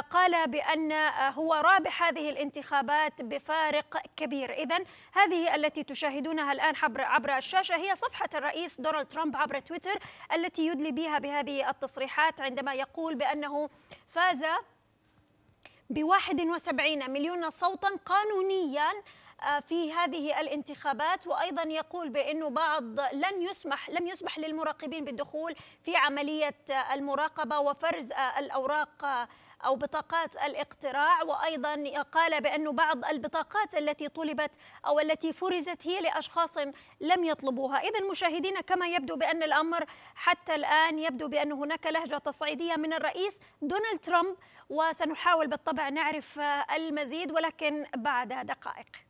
قال بأن هو رابح هذه الانتخابات بفارق كبير إذا هذه التي تشاهدونها الآن عبر الشاشة هي صفحة الرئيس دونالد ترامب عبر تويتر التي يدلي بها بهذه التصريحات عندما يقول بأنه فاز ب 71 مليون صوتا قانونيا آه، في هذه الانتخابات وايضا يقول بانه بعض لن يسمح لم يسمح للمراقبين بالدخول في عمليه المراقبه وفرز آه، الاوراق آه، أو بطاقات الاقتراع وأيضا قال بأن بعض البطاقات التي طلبت أو التي فرزت هي لأشخاص لم يطلبوها إذا مشاهدينا كما يبدو بأن الأمر حتى الآن يبدو بأن هناك لهجة تصعيدية من الرئيس دونالد ترامب وسنحاول بالطبع نعرف المزيد ولكن بعد دقائق